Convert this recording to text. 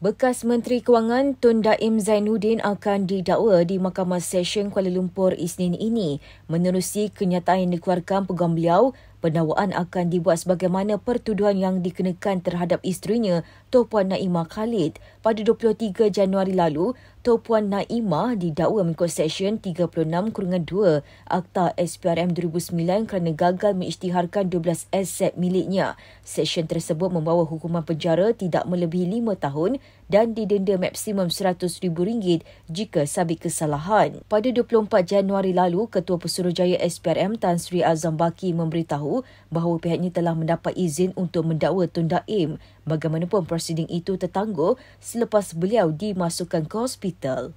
Bekas Menteri Kewangan Tun Daim Zainuddin akan didakwa di Mahkamah Session Kuala Lumpur Isnin ini menerusi kenyataan yang dikeluarkan Peguam Beliau Pendawaan akan dibuat sebagaimana pertuduhan yang dikenakan terhadap isterinya, Tuan Puan Naimah Khalid. Pada 23 Januari lalu, Tuan Puan Naimah didakwa mengikut Seksyen 36-2 Akta SPRM 2009 kerana gagal mengisytiharkan 12 aset miliknya. Seksyen tersebut membawa hukuman penjara tidak melebihi 5 tahun dan didenda maksimum rm ringgit jika sabit kesalahan. Pada 24 Januari lalu, Ketua Pesuruhjaya SPRM Tan Sri Azam Baki memberitahu bahawa pihaknya telah mendapat izin untuk mendakwa Tun Daim. Bagaimanapun prosiding itu tertangguh selepas beliau dimasukkan ke hospital.